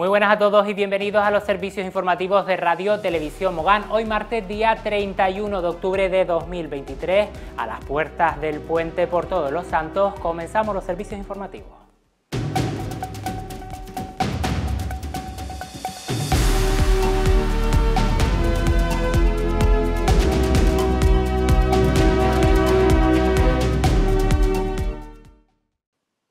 Muy buenas a todos y bienvenidos a los servicios informativos de Radio Televisión Mogán. Hoy martes día 31 de octubre de 2023, a las puertas del puente por todos los santos, comenzamos los servicios informativos.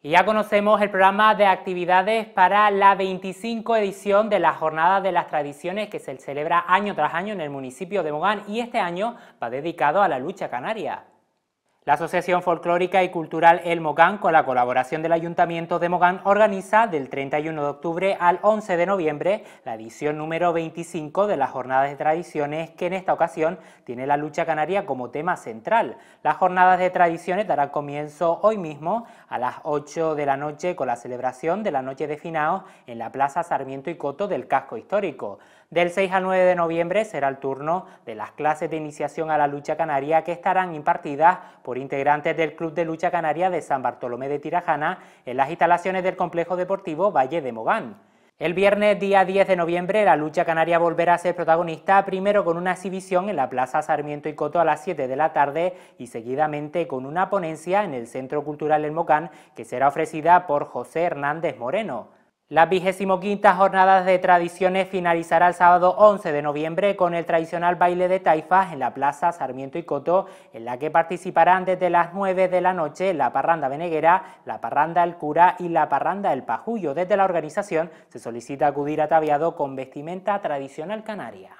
ya conocemos el programa de actividades para la 25 edición de la Jornada de las Tradiciones que se celebra año tras año en el municipio de Mogán y este año va dedicado a la lucha canaria. La Asociación Folclórica y Cultural El Mogán, con la colaboración del Ayuntamiento de Mogán, organiza del 31 de octubre al 11 de noviembre la edición número 25 de las Jornadas de Tradiciones, que en esta ocasión tiene la lucha canaria como tema central. Las Jornadas de Tradiciones darán comienzo hoy mismo a las 8 de la noche con la celebración de la Noche de Finaos en la Plaza Sarmiento y Coto del Casco Histórico. Del 6 al 9 de noviembre será el turno de las clases de iniciación a la lucha canaria que estarán impartidas por por integrantes del Club de Lucha Canaria de San Bartolomé de Tirajana en las instalaciones del Complejo Deportivo Valle de Mogán. El viernes día 10 de noviembre la lucha canaria volverá a ser protagonista, primero con una exhibición en la Plaza Sarmiento y Coto a las 7 de la tarde y seguidamente con una ponencia en el Centro Cultural El Mocán que será ofrecida por José Hernández Moreno. Las 25 jornadas de tradiciones finalizará el sábado 11 de noviembre con el tradicional baile de taifas en la Plaza Sarmiento y Coto, en la que participarán desde las 9 de la noche la parranda veneguera, la parranda El Cura y la parranda El Pajullo. Desde la organización se solicita acudir ataviado con vestimenta tradicional canaria.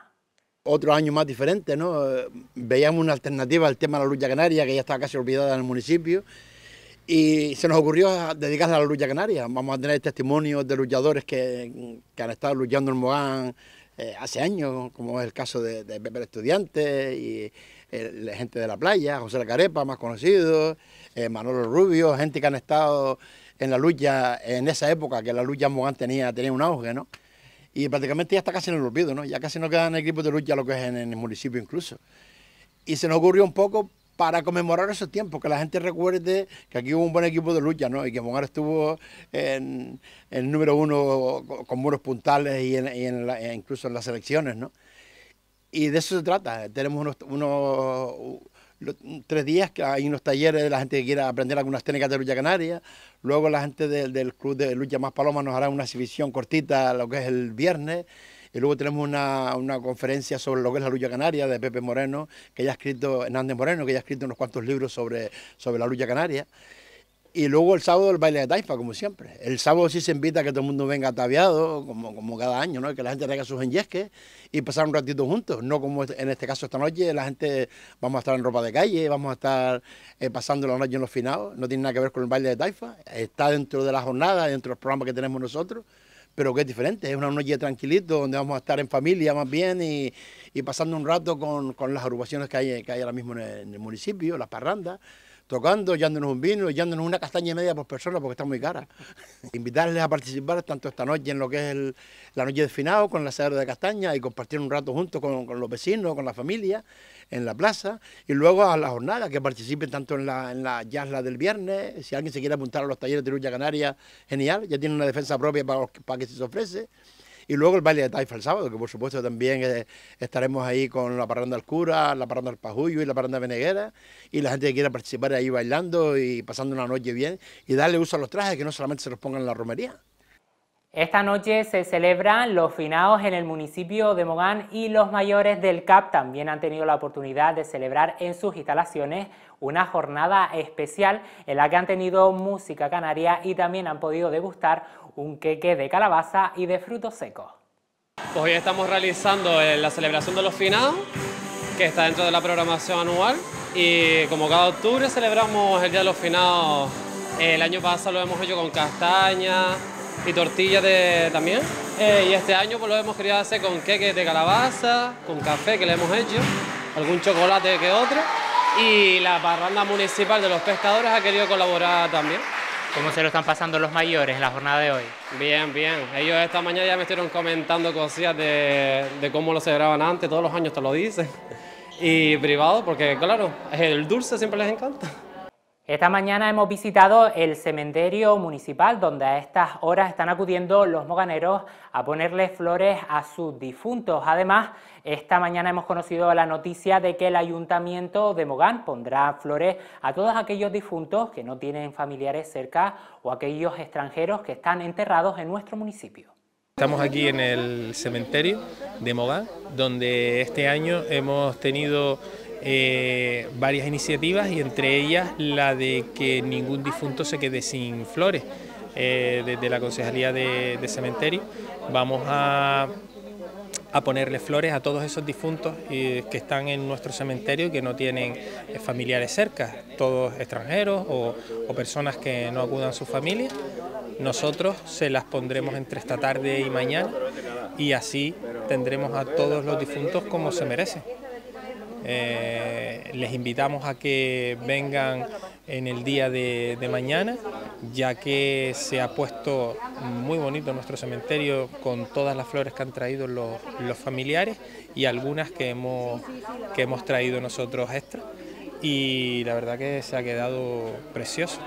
Otro año más diferente, ¿no? Eh, veíamos una alternativa al tema de la lucha canaria que ya estaba casi olvidada en el municipio y se nos ocurrió dedicarse a la lucha canaria. Vamos a tener testimonios de luchadores que, que han estado luchando en Mogán eh, hace años, como es el caso de, Pepe Estudiante y eh, la gente de la playa, José la Carepa, más conocido, eh, Manolo Rubio, gente que han estado en la lucha en esa época que la lucha en Mogán tenía, tenía un auge, ¿no? Y prácticamente ya está casi en el olvido, ¿no? Ya casi no quedan equipos de lucha lo que es en el municipio incluso. Y se nos ocurrió un poco para conmemorar esos tiempos, que la gente recuerde que aquí hubo un buen equipo de lucha, ¿no? Y que Monar estuvo en el número uno con muros puntales y, en, incluso en las elecciones, ¿no? Y de eso se trata. Tenemos unos, tres días que hay unos talleres de la gente que quiera aprender algunas técnicas de lucha canaria. Luego la gente del Club de Lucha Más Paloma nos hará una exhibición cortita, lo que es el viernes. Y luego tenemos una, una, conferencia sobre lo que es la lucha canaria de Pepe Moreno, que ya ha escrito, Hernández Moreno, que ya ha escrito unos cuantos libros sobre, sobre la lucha canaria. Y luego el sábado el baile de taifa, como siempre. El sábado sí se invita a que todo el mundo venga ataviado, como, cada año, que la gente traiga sus enyesques y pasar un ratito juntos. No como en este caso esta noche, la gente vamos a estar en ropa de calle, vamos a estar eh, pasando la noche en los finados. No tiene nada que ver con el baile de taifa. Está dentro de la jornada, dentro del programa que tenemos nosotros pero que es diferente, es una noche tranquilito donde vamos a estar en familia más bien y, pasando un rato con, con las agrupaciones que hay, que hay ahora mismo en el, en el municipio, las parrandas tocando, llándonos un vino, echándonos una castaña y media por persona porque está muy cara. Invitarles a participar tanto esta noche en lo que es la noche de finado con la cedra de castaña y compartir un rato juntos con, los vecinos, con la familia, en la plaza y luego a la jornada que participen tanto en la, en del viernes. Si alguien se quiere apuntar a los talleres de lucha canaria, genial, ya tiene una defensa propia para, para que se ofrece. Y luego el baile de Taifa el sábado, que por supuesto también eh, estaremos ahí con la parranda del cura, la parranda del Pajullo... y la parranda veneguera. Y la gente que quiera participar ahí bailando y pasando una noche bien y darle uso a los trajes, que no solamente se los pongan en la romería. Esta noche se celebran los finados en el municipio de Mogán y los mayores del CAP también han tenido la oportunidad de celebrar en sus instalaciones una jornada especial en la que han tenido música canaria y también han podido degustar un queque de calabaza y de frutos secos. Pues hoy estamos realizando eh, la celebración de los finados, que está dentro de la programación anual, y como cada octubre celebramos el Día de los Finados. Eh, el año pasado lo hemos hecho con castaña... y tortillas de, también. Eh, y este año pues, lo hemos querido hacer con queque de calabaza, con café que le hemos hecho, algún chocolate que otro. Y la parranda municipal de los pescadores ha querido colaborar también. ¿Cómo se lo están pasando los mayores en la jornada de hoy? Bien, bien. Ellos esta mañana ya me estuvieron comentando cosillas de, de cómo lo celebraban antes, todos los años te lo dicen. Y privado, porque claro, el dulce siempre les encanta. Esta mañana hemos visitado el cementerio municipal donde a estas horas están acudiendo los moganeros a ponerle flores a sus difuntos. Además, esta mañana hemos conocido la noticia de que el ayuntamiento de Mogán pondrá flores a todos aquellos difuntos que no tienen familiares cerca o aquellos extranjeros que están enterrados en nuestro municipio. Estamos aquí en el cementerio de Mogán, donde este año hemos tenido eh, varias iniciativas y entre ellas la de que ningún difunto se quede sin flores. Eh, desde la Concejalía de, Cementerio vamos a ponerle flores a todos esos difuntos eh, que están en nuestro cementerio y que no tienen familiares cerca, todos extranjeros o, o personas que no acudan a su familia. Nosotros se las pondremos entre esta tarde y mañana y así tendremos a todos los difuntos como se merecen. Eh, les invitamos a que vengan en el día de, mañana, ya que se ha puesto muy bonito nuestro cementerio con todas las flores que han traído los, familiares y algunas que hemos, que hemos traído nosotros extra. Y la verdad que se ha quedado precioso.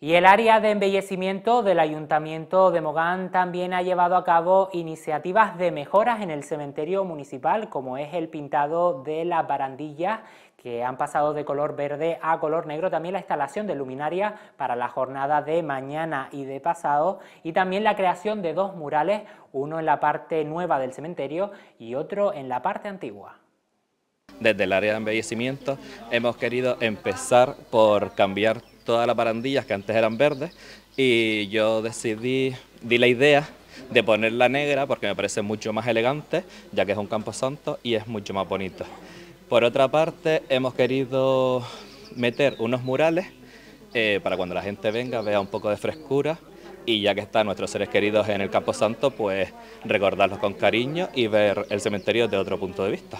Y el área de embellecimiento del Ayuntamiento de Mogán también ha llevado a cabo iniciativas de mejoras en el cementerio municipal, como es el pintado de las barandillas que han pasado de color verde a color negro, también la instalación de luminarias para la jornada de mañana y de pasado, y también la creación de dos murales, uno en la parte nueva del cementerio y otro en la parte antigua. Desde el área de embellecimiento hemos querido empezar por cambiar todas las barandillas que antes eran verdes y yo decidí, di la idea de ponerla negra porque me parece mucho más elegante, ya que es un campo santo y es mucho más bonito. Por otra parte, hemos querido meter unos murales eh, para cuando la gente venga vea un poco de frescura y ya que están nuestros seres queridos en el campo santo... pues recordarlos con cariño y ver el cementerio de otro punto de vista.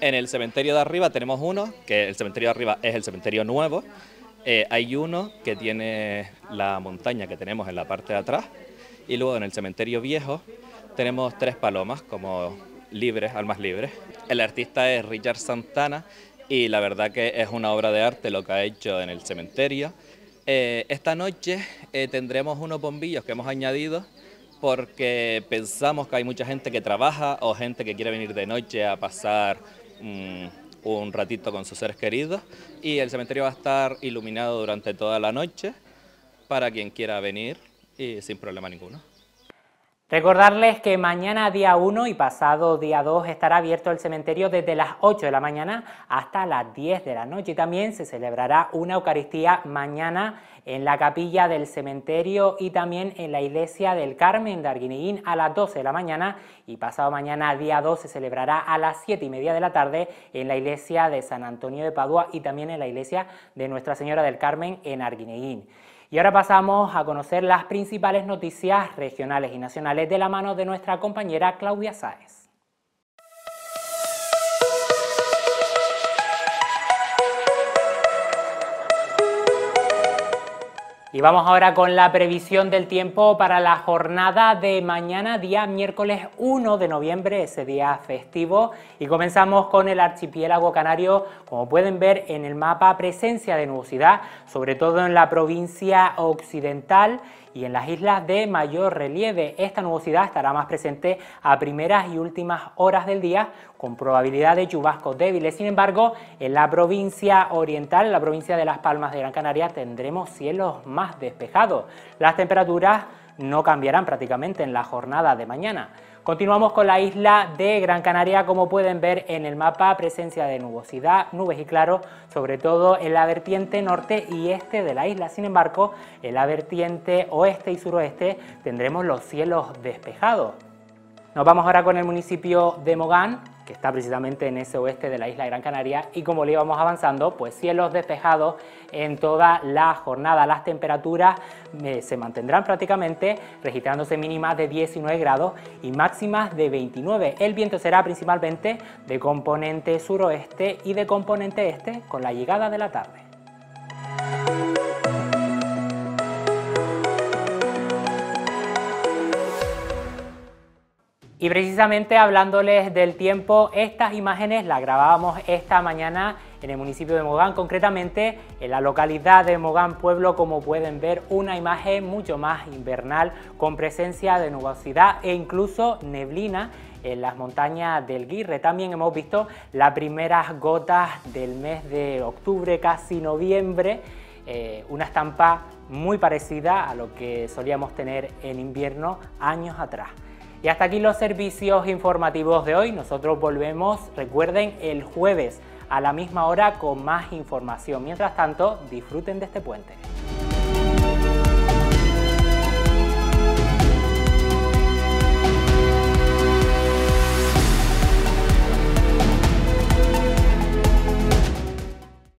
En el cementerio de arriba tenemos uno, que el cementerio de arriba es el cementerio nuevo, eh, hay uno que tiene la montaña que tenemos en la parte de atrás y luego en el cementerio viejo tenemos tres palomas como libres, almas libres. El artista es Richard Santana y la verdad que es una obra de arte lo que ha hecho en el cementerio. Eh, esta noche eh, tendremos unos bombillos que hemos añadido porque pensamos que hay mucha gente que trabaja o gente que quiere venir de noche a pasar... Mm, un ratito con sus seres queridos y el cementerio va a estar iluminado durante toda la noche para quien quiera venir y sin problema ninguno. Recordarles que mañana día 1 y pasado día 2 estará abierto el cementerio desde las 8 de la mañana hasta las 10 de la noche y también se celebrará una Eucaristía mañana en la capilla del cementerio y también en la iglesia del Carmen de Arguineguín a las 12 de la mañana y pasado mañana día 2 se celebrará a las 7 y media de la tarde en la iglesia de San Antonio de Padua y también en la iglesia de Nuestra Señora del Carmen en Arguineguín. Y ahora pasamos a conocer las principales noticias regionales y nacionales de la mano de nuestra compañera Claudia Sáez. Y vamos ahora con la previsión del tiempo para la jornada de mañana, día miércoles 1 de noviembre, ese día festivo. Y comenzamos con el archipiélago canario. Como pueden ver en el mapa, presencia de nubosidad, sobre todo en la provincia occidental y en las islas de mayor relieve. Esta nubosidad estará más presente a primeras y últimas horas del día con probabilidad de chubascos débiles. Sin embargo, en la provincia oriental, la provincia de Las Palmas de Gran Canaria, tendremos cielos más despejados. Las temperaturas no cambiarán prácticamente en la jornada de mañana. Continuamos con la isla de Gran Canaria, como pueden ver en el mapa, presencia de nubosidad, nubes y claros, sobre todo en la vertiente norte y este de la isla. Sin embargo, en la vertiente oeste y suroeste tendremos los cielos despejados. Nos vamos ahora con el municipio de Mogán, que está precisamente en ese oeste de la isla de Gran Canaria y como le íbamos avanzando, pues cielos despejados en toda la jornada. Las temperaturas eh, se mantendrán prácticamente, registrándose mínimas de 19 grados y máximas de 29. El viento será principalmente de componente suroeste y de componente este con la llegada de la tarde. Y precisamente hablándoles del tiempo, estas imágenes las grabábamos esta mañana en el municipio de Mogán, concretamente en la localidad de Mogán Pueblo, como pueden ver, una imagen mucho más invernal, con presencia de nubosidad e incluso neblina en las montañas del Guirre. También hemos visto las primeras gotas del mes de octubre, casi noviembre, eh, una estampa muy parecida a lo que solíamos tener en invierno años atrás. Y hasta aquí los servicios informativos de hoy. Nosotros volvemos, recuerden, el jueves a la misma hora con más información. Mientras tanto, disfruten de este puente.